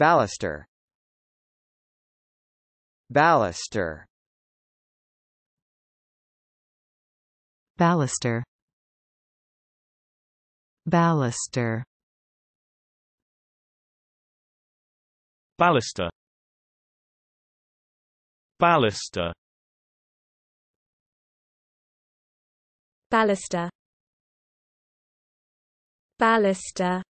Baluster Baluster Baluster Baluster Baluster Baluster Baluster Baluster